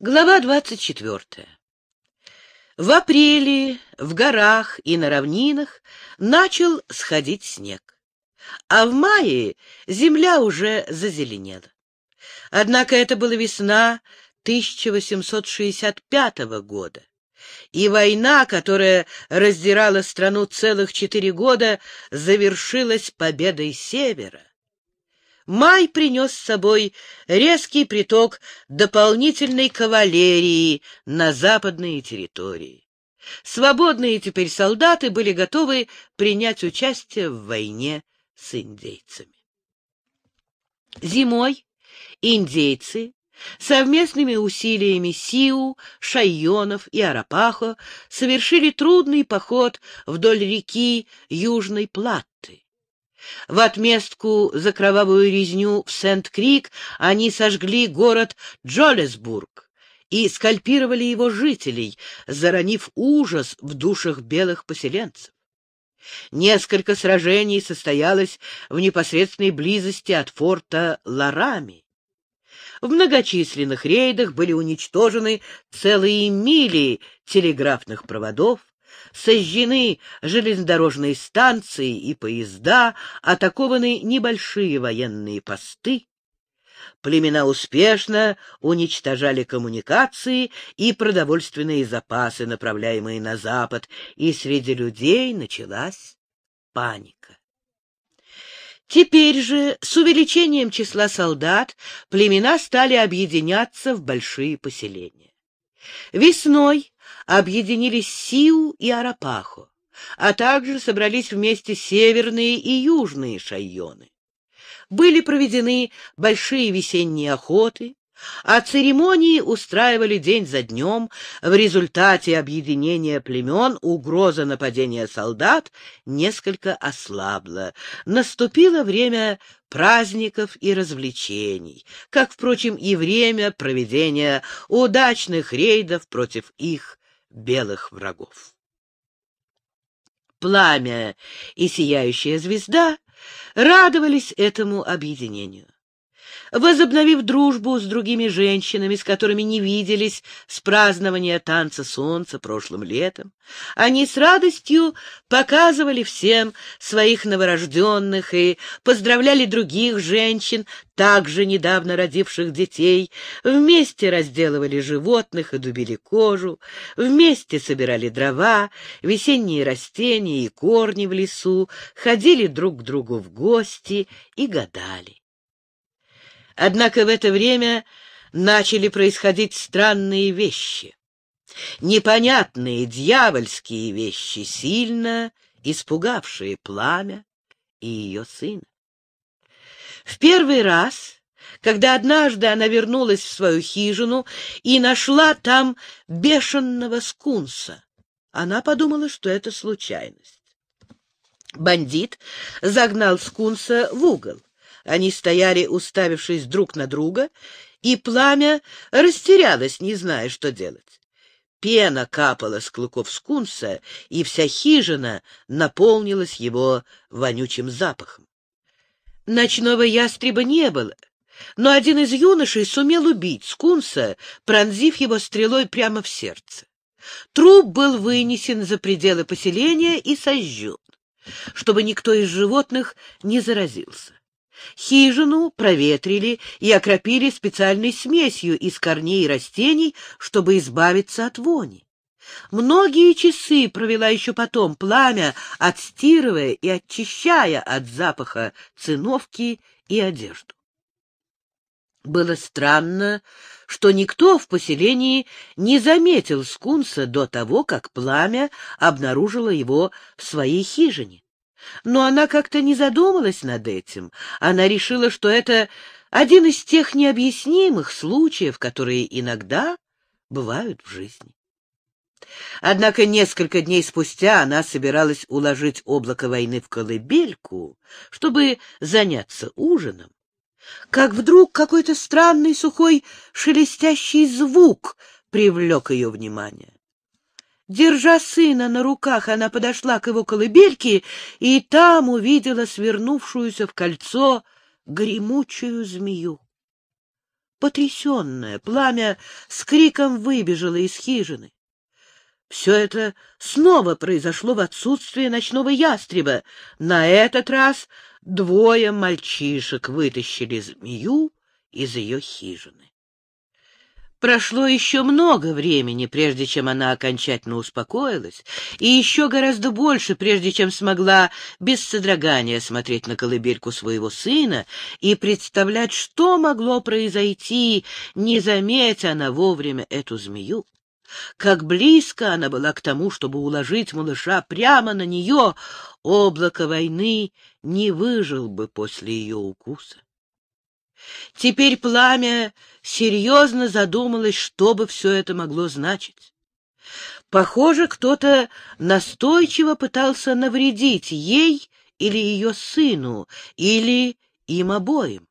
Глава 24. В апреле в горах и на равнинах начал сходить снег, а в мае земля уже зазеленела. Однако это была весна 1865 года, и война, которая раздирала страну целых четыре года, завершилась победой Севера. Май принес с собой резкий приток дополнительной кавалерии на западные территории. Свободные теперь солдаты были готовы принять участие в войне с индейцами. Зимой индейцы совместными усилиями Сиу, Шайонов и Арапахо совершили трудный поход вдоль реки Южный Плат в отместку за кровавую резню в Сент-Крик они сожгли город Джолесбург и скальпировали его жителей, заронив ужас в душах белых поселенцев. Несколько сражений состоялось в непосредственной близости от форта Ларами. В многочисленных рейдах были уничтожены целые мили телеграфных проводов, сожжены железнодорожные станции и поезда, атакованы небольшие военные посты. Племена успешно уничтожали коммуникации и продовольственные запасы, направляемые на Запад, и среди людей началась паника. Теперь же, с увеличением числа солдат, племена стали объединяться в большие поселения. Весной объединились Сиу и Арапахо, а также собрались вместе северные и южные шайоны. Были проведены большие весенние охоты, а церемонии устраивали день за днем. В результате объединения племен угроза нападения солдат несколько ослабла. Наступило время праздников и развлечений, как, впрочем, и время проведения удачных рейдов против их белых врагов. Пламя и сияющая звезда радовались этому объединению возобновив дружбу с другими женщинами, с которыми не виделись с празднования танца солнца прошлым летом. Они с радостью показывали всем своих новорожденных и поздравляли других женщин, также недавно родивших детей, вместе разделывали животных и дубили кожу, вместе собирали дрова, весенние растения и корни в лесу, ходили друг к другу в гости и гадали. Однако в это время начали происходить странные вещи. Непонятные дьявольские вещи, сильно испугавшие пламя и ее сына. В первый раз, когда однажды она вернулась в свою хижину и нашла там бешеного скунса, она подумала, что это случайность. Бандит загнал скунса в угол. Они стояли, уставившись друг на друга, и пламя растерялось, не зная, что делать. Пена капала с клыков скунса, и вся хижина наполнилась его вонючим запахом. Ночного ястреба не было, но один из юношей сумел убить скунса, пронзив его стрелой прямо в сердце. Труп был вынесен за пределы поселения и сожжен, чтобы никто из животных не заразился. Хижину проветрили и окропили специальной смесью из корней и растений, чтобы избавиться от вони. Многие часы провела еще потом пламя, отстирывая и очищая от запаха циновки и одежду. Было странно, что никто в поселении не заметил скунса до того, как пламя обнаружило его в своей хижине. Но она как-то не задумалась над этим. Она решила, что это один из тех необъяснимых случаев, которые иногда бывают в жизни. Однако несколько дней спустя она собиралась уложить облако войны в колыбельку, чтобы заняться ужином. Как вдруг какой-то странный сухой шелестящий звук привлек ее внимание. Держа сына на руках, она подошла к его колыбельке и там увидела свернувшуюся в кольцо гремучую змею. Потрясенное пламя с криком выбежало из хижины. Все это снова произошло в отсутствие ночного ястреба. На этот раз двое мальчишек вытащили змею из ее хижины. Прошло еще много времени, прежде чем она окончательно успокоилась, и еще гораздо больше, прежде чем смогла без содрогания смотреть на колыбельку своего сына и представлять, что могло произойти, не заметя она вовремя эту змею. Как близко она была к тому, чтобы уложить малыша прямо на нее, облако войны не выжил бы после ее укуса. Теперь пламя серьезно задумалось, что бы все это могло значить. Похоже, кто-то настойчиво пытался навредить ей или ее сыну, или им обоим.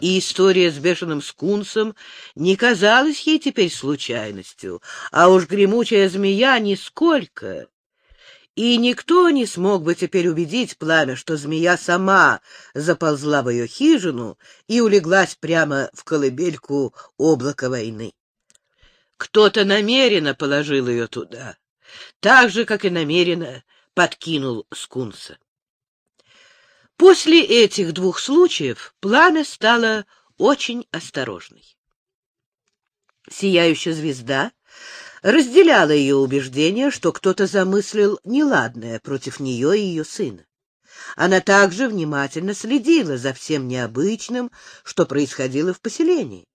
И история с бешеным скунсом не казалась ей теперь случайностью, а уж гремучая змея нисколько. И никто не смог бы теперь убедить пламя, что змея сама заползла в ее хижину и улеглась прямо в колыбельку облака войны. Кто-то намеренно положил ее туда, так же, как и намеренно подкинул скунса. После этих двух случаев пламя стало очень осторожной сияющая звезда разделяла ее убеждение, что кто-то замыслил неладное против нее и ее сына. Она также внимательно следила за всем необычным, что происходило в поселении,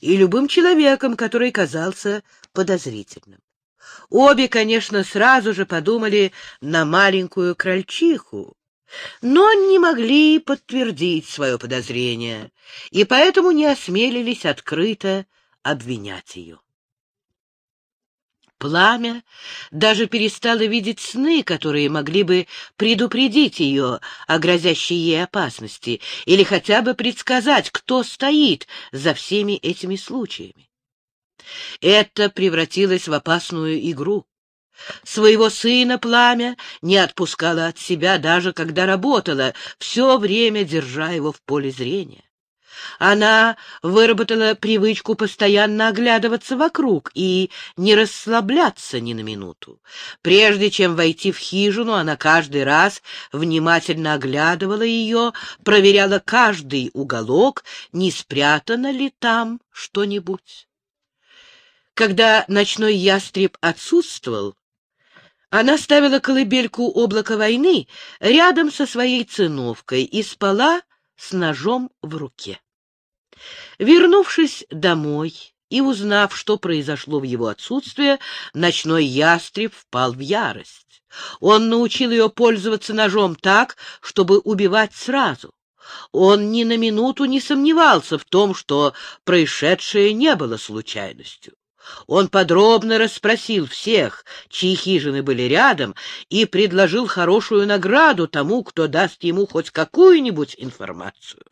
и любым человеком, который казался подозрительным. Обе, конечно, сразу же подумали на маленькую крольчиху, но не могли подтвердить свое подозрение, и поэтому не осмелились открыто обвинять ее. Пламя даже перестало видеть сны, которые могли бы предупредить ее о грозящей ей опасности или хотя бы предсказать, кто стоит за всеми этими случаями. Это превратилось в опасную игру. Своего сына пламя не отпускало от себя, даже когда работала, все время держа его в поле зрения. Она выработала привычку постоянно оглядываться вокруг и не расслабляться ни на минуту. Прежде чем войти в хижину, она каждый раз внимательно оглядывала ее, проверяла каждый уголок, не спрятано ли там что-нибудь. Когда ночной ястреб отсутствовал, она ставила колыбельку облака войны» рядом со своей циновкой и спала, с ножом в руке. Вернувшись домой и узнав, что произошло в его отсутствие, ночной ястреб впал в ярость. Он научил ее пользоваться ножом так, чтобы убивать сразу. Он ни на минуту не сомневался в том, что происшедшее не было случайностью. Он подробно расспросил всех, чьи хижины были рядом, и предложил хорошую награду тому, кто даст ему хоть какую-нибудь информацию.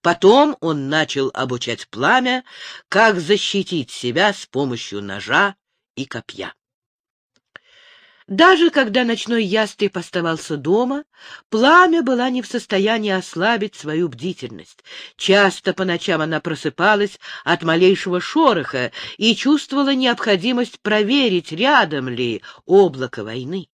Потом он начал обучать пламя, как защитить себя с помощью ножа и копья. Даже когда ночной ястреб оставался дома, пламя была не в состоянии ослабить свою бдительность. Часто по ночам она просыпалась от малейшего шороха и чувствовала необходимость проверить, рядом ли облако войны.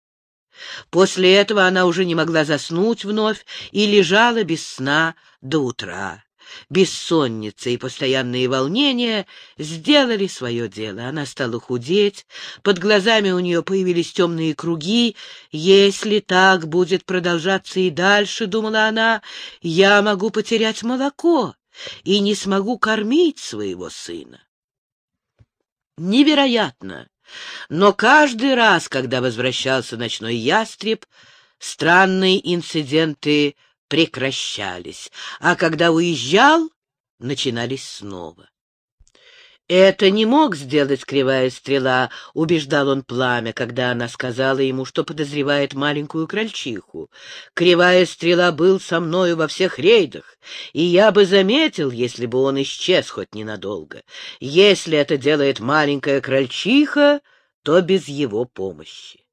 После этого она уже не могла заснуть вновь и лежала без сна до утра. Бессонница и постоянные волнения сделали свое дело. Она стала худеть, под глазами у нее появились темные круги. «Если так будет продолжаться и дальше, — думала она, — я могу потерять молоко и не смогу кормить своего сына». Невероятно! Но каждый раз, когда возвращался ночной ястреб, странные инциденты — прекращались, а когда уезжал, начинались снова. «Это не мог сделать кривая стрела», — убеждал он пламя, когда она сказала ему, что подозревает маленькую крольчиху. «Кривая стрела был со мною во всех рейдах, и я бы заметил, если бы он исчез хоть ненадолго. Если это делает маленькая крольчиха, то без его помощи».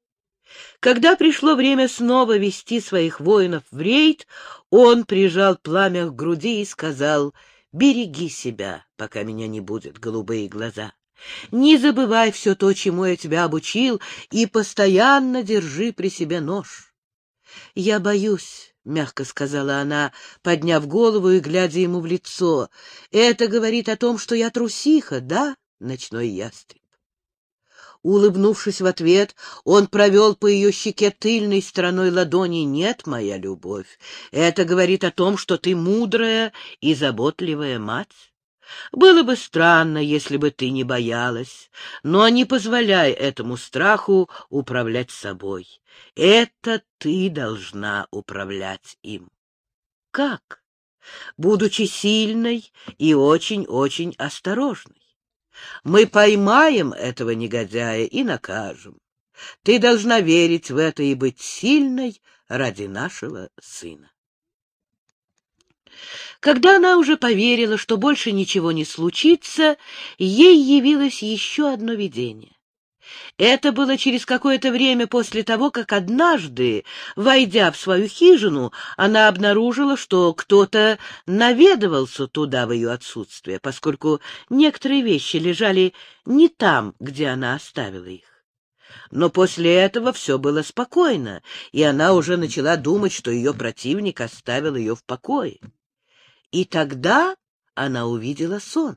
Когда пришло время снова вести своих воинов в рейд, он прижал пламя к груди и сказал «Береги себя, пока меня не будет, голубые глаза». Не забывай все то, чему я тебя обучил, и постоянно держи при себе нож. — Я боюсь, — мягко сказала она, подняв голову и глядя ему в лицо. — Это говорит о том, что я трусиха, да, ночной ястреб? Улыбнувшись в ответ, он провел по ее щеке тыльной стороной ладони. «Нет, моя любовь, это говорит о том, что ты мудрая и заботливая мать. Было бы странно, если бы ты не боялась, но не позволяй этому страху управлять собой. Это ты должна управлять им. Как? Будучи сильной и очень-очень осторожной. Мы поймаем этого негодяя и накажем. Ты должна верить в это и быть сильной ради нашего сына. Когда она уже поверила, что больше ничего не случится, ей явилось еще одно видение. Это было через какое-то время после того, как однажды, войдя в свою хижину, она обнаружила, что кто-то наведывался туда в ее отсутствие, поскольку некоторые вещи лежали не там, где она оставила их. Но после этого все было спокойно, и она уже начала думать, что ее противник оставил ее в покое. И тогда она увидела сон.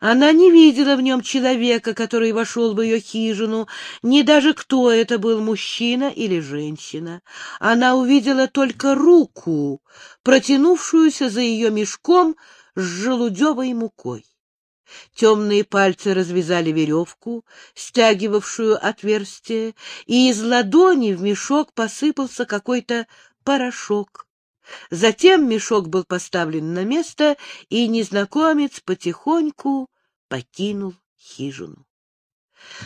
Она не видела в нем человека, который вошел в ее хижину, ни даже кто это был, мужчина или женщина. Она увидела только руку, протянувшуюся за ее мешком с желудевой мукой. Темные пальцы развязали веревку, стягивавшую отверстие, и из ладони в мешок посыпался какой-то порошок. Затем мешок был поставлен на место, и незнакомец потихоньку покинул хижину.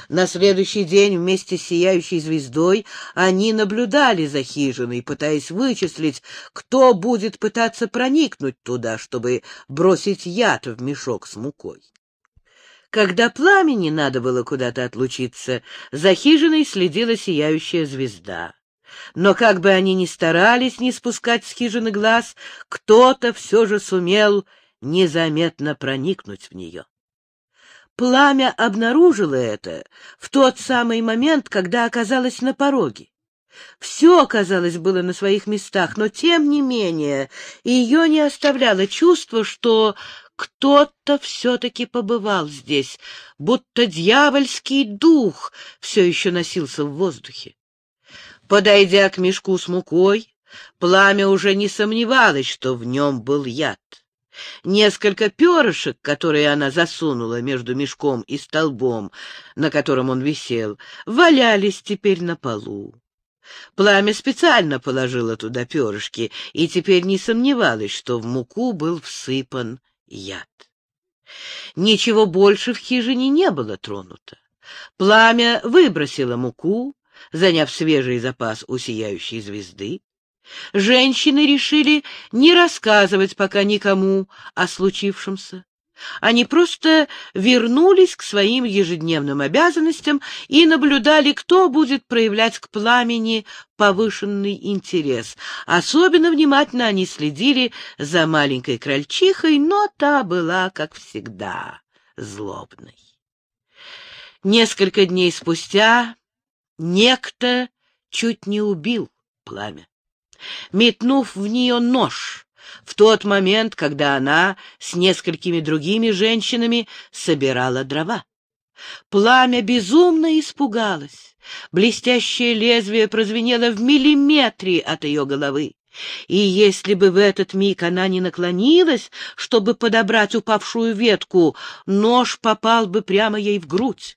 На следующий день вместе с сияющей звездой они наблюдали за хижиной, пытаясь вычислить, кто будет пытаться проникнуть туда, чтобы бросить яд в мешок с мукой. Когда пламени надо было куда-то отлучиться, за хижиной следила сияющая звезда. Но как бы они ни старались не спускать с хижины глаз, кто-то все же сумел незаметно проникнуть в нее. Пламя обнаружило это в тот самый момент, когда оказалось на пороге. Все, казалось, было на своих местах, но, тем не менее, ее не оставляло чувство, что кто-то все-таки побывал здесь, будто дьявольский дух все еще носился в воздухе. Подойдя к мешку с мукой, пламя уже не сомневалось, что в нем был яд. Несколько перышек, которые она засунула между мешком и столбом, на котором он висел, валялись теперь на полу. Пламя специально положило туда перышки и теперь не сомневалось, что в муку был всыпан яд. Ничего больше в хижине не было тронуто. Пламя выбросило муку, заняв свежий запас у сияющей звезды, женщины решили не рассказывать пока никому о случившемся. Они просто вернулись к своим ежедневным обязанностям и наблюдали, кто будет проявлять к пламени повышенный интерес. Особенно внимательно они следили за маленькой крольчихой, но та была, как всегда, злобной. Несколько дней спустя Некто чуть не убил пламя, метнув в нее нож в тот момент, когда она с несколькими другими женщинами собирала дрова. Пламя безумно испугалось. Блестящее лезвие прозвенело в миллиметре от ее головы. И если бы в этот миг она не наклонилась, чтобы подобрать упавшую ветку, нож попал бы прямо ей в грудь.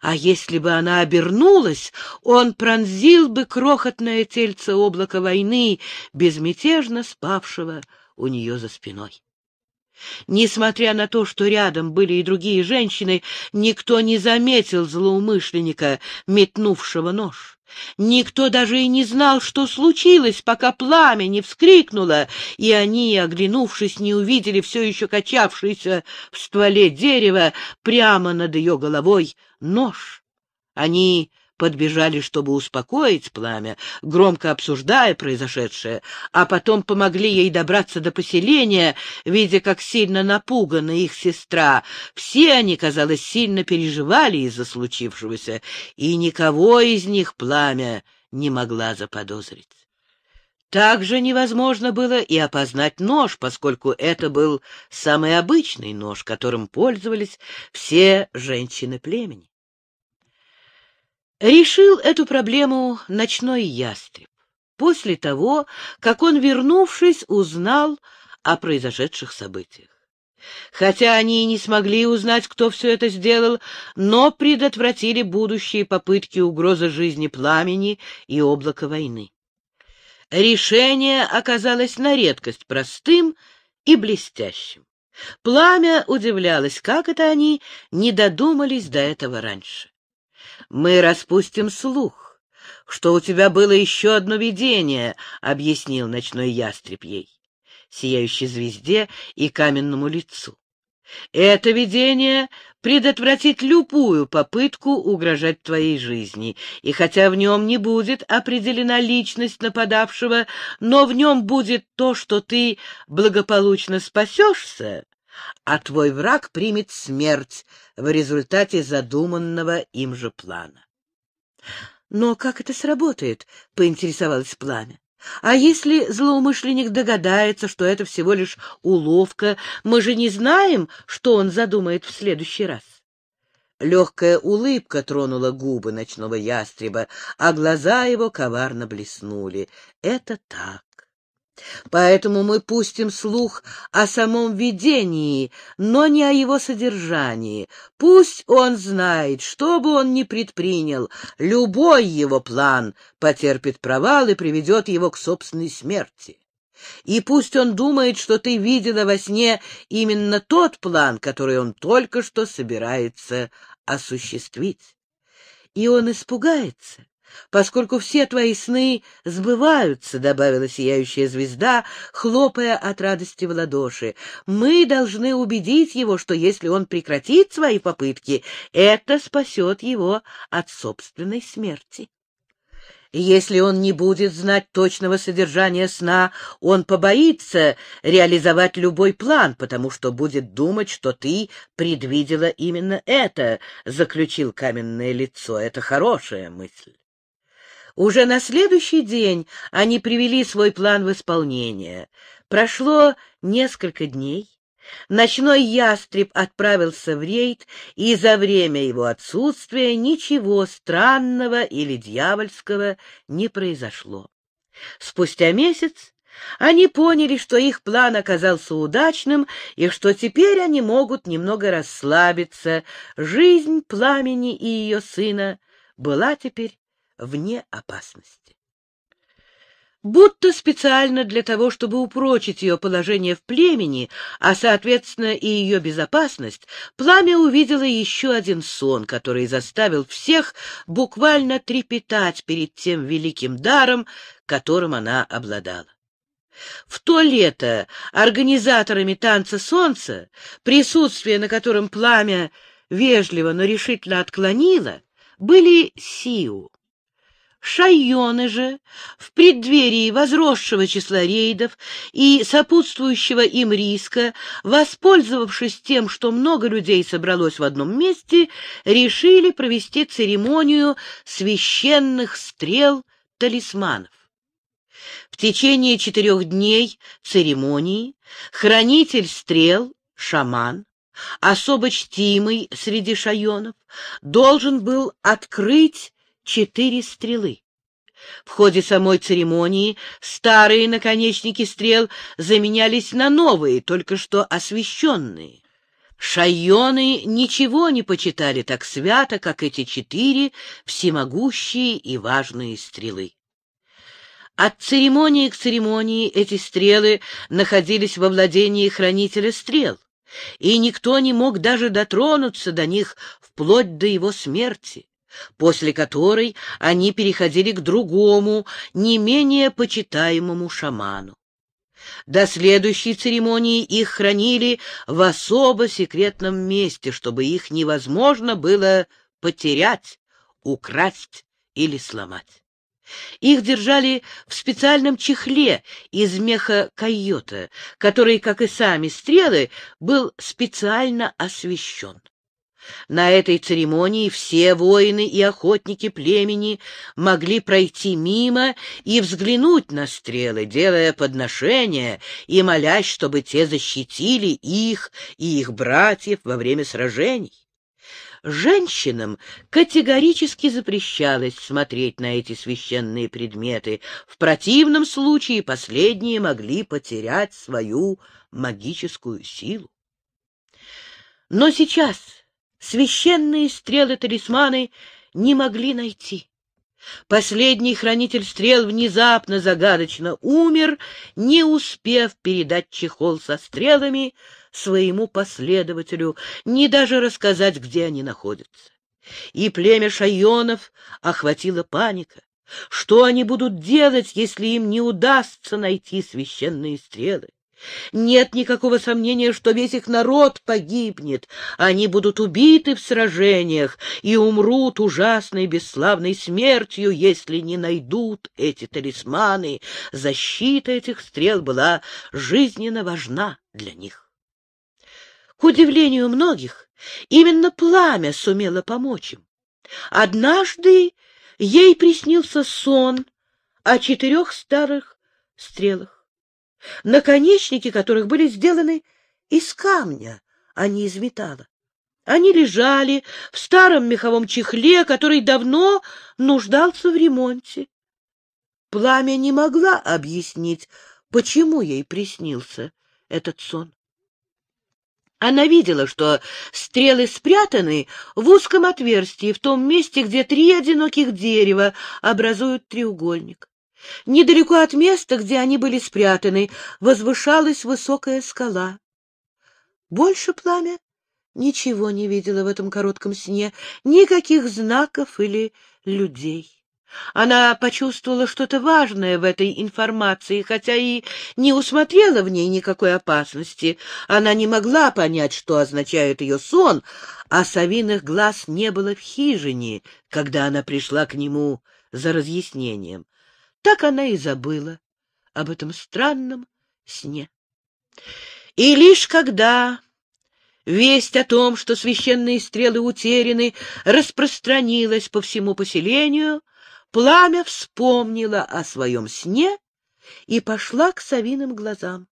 А если бы она обернулась, он пронзил бы крохотное тельце облака войны, безмятежно спавшего у нее за спиной. Несмотря на то, что рядом были и другие женщины, никто не заметил злоумышленника, метнувшего нож. Никто даже и не знал, что случилось, пока пламя не вскрикнуло, и они, оглянувшись, не увидели все еще качавшийся в стволе дерева прямо над ее головой нож. Они подбежали, чтобы успокоить пламя, громко обсуждая произошедшее, а потом помогли ей добраться до поселения, видя, как сильно напугана их сестра. Все они, казалось, сильно переживали из-за случившегося, и никого из них пламя не могла заподозрить. Также невозможно было и опознать нож, поскольку это был самый обычный нож, которым пользовались все женщины племени. Решил эту проблему ночной ястреб. После того, как он, вернувшись, узнал о произошедших событиях. Хотя они и не смогли узнать, кто все это сделал, но предотвратили будущие попытки угрозы жизни пламени и облака войны. Решение оказалось на редкость простым и блестящим. Пламя удивлялось, как это они не додумались до этого раньше мы распустим слух, что у тебя было еще одно видение, — объяснил ночной ястреб ей, сияющей звезде и каменному лицу. Это видение предотвратит любую попытку угрожать твоей жизни, и хотя в нем не будет определена личность нападавшего, но в нем будет то, что ты благополучно спасешься, а твой враг примет смерть в результате задуманного им же плана. Но как это сработает? поинтересовалось пламя. А если злоумышленник догадается, что это всего лишь уловка, мы же не знаем, что он задумает в следующий раз. Легкая улыбка тронула губы ночного ястреба, а глаза его коварно блеснули. Это так. Поэтому мы пустим слух о самом видении, но не о его содержании. Пусть он знает, что бы он ни предпринял, любой его план потерпит провал и приведет его к собственной смерти. И пусть он думает, что ты видела во сне именно тот план, который он только что собирается осуществить. И он испугается, поскольку все твои сны сбываются, — добавила сияющая звезда, хлопая от радости в ладоши. Мы должны убедить его, что если он прекратит свои попытки, это спасет его от собственной смерти. Если он не будет знать точного содержания сна, он побоится реализовать любой план, потому что будет думать, что ты предвидела именно это, — заключил каменное лицо. Это хорошая мысль. Уже на следующий день они привели свой план в исполнение. Прошло несколько дней. Ночной ястреб отправился в рейд, и за время его отсутствия ничего странного или дьявольского не произошло. Спустя месяц они поняли, что их план оказался удачным, и что теперь они могут немного расслабиться. Жизнь пламени и ее сына была теперь вне опасности. Будто специально для того, чтобы упрочить ее положение в племени, а, соответственно, и ее безопасность, пламя увидела еще один сон, который заставил всех буквально трепетать перед тем великим даром, которым она обладала. В то лето организаторами танца солнца, присутствие на котором пламя вежливо, но решительно отклонило, были Сиу, Шайоны же, в преддверии возросшего числа рейдов и сопутствующего им риска, воспользовавшись тем, что много людей собралось в одном месте, решили провести церемонию священных стрел талисманов. В течение четырех дней церемонии хранитель стрел, шаман, особо чтимый среди шайонов, должен был открыть четыре стрелы. В ходе самой церемонии старые наконечники стрел заменялись на новые, только что освещенные. Шайоны ничего не почитали так свято, как эти четыре всемогущие и важные стрелы. От церемонии к церемонии эти стрелы находились во владении хранителя стрел, и никто не мог даже дотронуться до них вплоть до его смерти после которой они переходили к другому, не менее почитаемому шаману. До следующей церемонии их хранили в особо секретном месте, чтобы их невозможно было потерять, украсть или сломать. Их держали в специальном чехле из меха койота, который, как и сами стрелы, был специально освещен. На этой церемонии все воины и охотники племени могли пройти мимо и взглянуть на стрелы, делая подношения и молясь, чтобы те защитили их и их братьев во время сражений. Женщинам категорически запрещалось смотреть на эти священные предметы. В противном случае последние могли потерять свою магическую силу. Но сейчас, священные стрелы-талисманы не могли найти. Последний хранитель стрел внезапно загадочно умер, не успев передать чехол со стрелами своему последователю, ни даже рассказать, где они находятся. И племя шайонов охватило паника. Что они будут делать, если им не удастся найти священные стрелы? Нет никакого сомнения, что весь их народ погибнет. Они будут убиты в сражениях и умрут ужасной бесславной смертью, если не найдут эти талисманы. Защита этих стрел была жизненно важна для них. К удивлению многих, именно пламя сумело помочь им. Однажды ей приснился сон о четырех старых стрелах наконечники которых были сделаны из камня, а не из металла. Они лежали в старом меховом чехле, который давно нуждался в ремонте. Пламя не могла объяснить, почему ей приснился этот сон. Она видела, что стрелы спрятаны в узком отверстии, в том месте, где три одиноких дерева образуют треугольник. Недалеко от места, где они были спрятаны, возвышалась высокая скала. Больше пламя ничего не видела в этом коротком сне, никаких знаков или людей. Она почувствовала что-то важное в этой информации, хотя и не усмотрела в ней никакой опасности. Она не могла понять, что означает ее сон, а совиных глаз не было в хижине, когда она пришла к нему за разъяснением. Так она и забыла об этом странном сне. И лишь когда весть о том, что священные стрелы утеряны, распространилась по всему поселению, пламя вспомнила о своем сне и пошла к совиным глазам.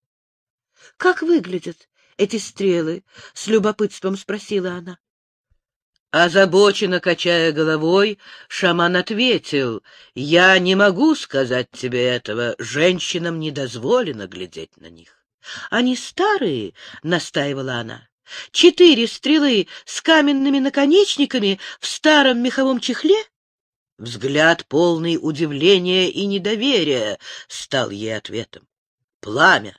— Как выглядят эти стрелы? — с любопытством спросила она. Озабоченно качая головой, шаман ответил, «Я не могу сказать тебе этого, женщинам не дозволено глядеть на них». «Они старые», — настаивала она. «Четыре стрелы с каменными наконечниками в старом меховом чехле?» Взгляд, полный удивления и недоверия, стал ей ответом. «Пламя!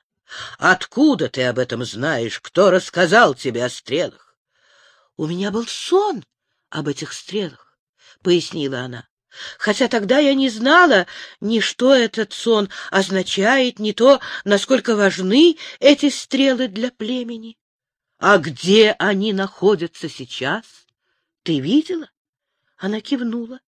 Откуда ты об этом знаешь? Кто рассказал тебе о стрелах?» — У меня был сон об этих стрелах, — пояснила она. Хотя тогда я не знала ни что этот сон означает, ни то, насколько важны эти стрелы для племени. А где они находятся сейчас? Ты видела? Она кивнула.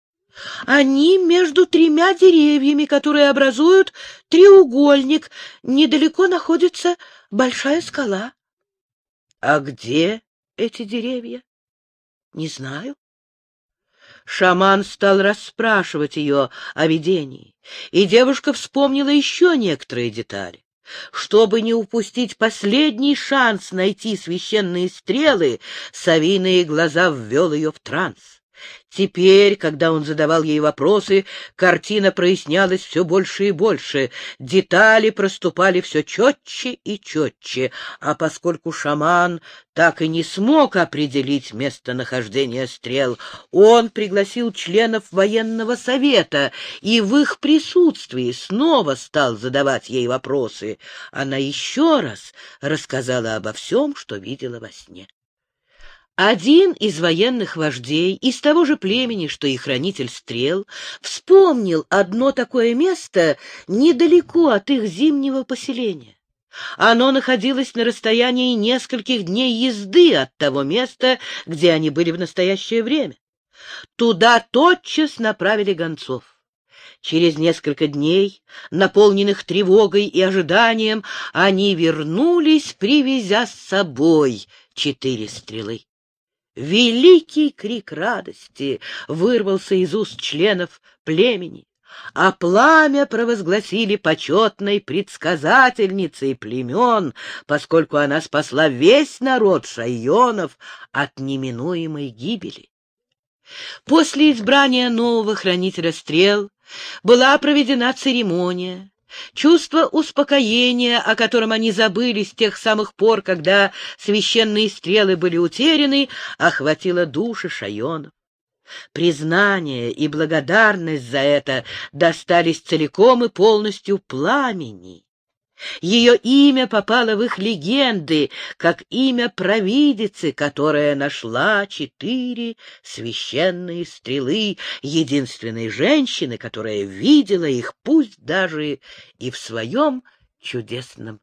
Они между тремя деревьями, которые образуют треугольник. Недалеко находится большая скала. — А где эти деревья? — Не знаю. Шаман стал расспрашивать ее о видении, и девушка вспомнила еще некоторые детали. Чтобы не упустить последний шанс найти священные стрелы, совиные глаза ввел ее в транс. Теперь, когда он задавал ей вопросы, картина прояснялась все больше и больше, детали проступали все четче и четче, а поскольку шаман так и не смог определить местонахождение стрел, он пригласил членов военного совета и в их присутствии снова стал задавать ей вопросы. Она еще раз рассказала обо всем, что видела во сне. Один из военных вождей, из того же племени, что и хранитель стрел, вспомнил одно такое место недалеко от их зимнего поселения. Оно находилось на расстоянии нескольких дней езды от того места, где они были в настоящее время. Туда тотчас направили гонцов. Через несколько дней, наполненных тревогой и ожиданием, они вернулись, привезя с собой четыре стрелы. Великий крик радости вырвался из уст членов племени, а пламя провозгласили почетной предсказательницей племен, поскольку она спасла весь народ шайонов от неминуемой гибели. После избрания нового хранителя стрел была проведена церемония, Чувство успокоения, о котором они забыли с тех самых пор, когда священные стрелы были утеряны, охватило души Шайонов. Признание и благодарность за это достались целиком и полностью пламени. Ее имя попало в их легенды, как имя провидицы, которая нашла четыре священные стрелы, единственной женщины, которая видела их, пусть даже и в своем чудесном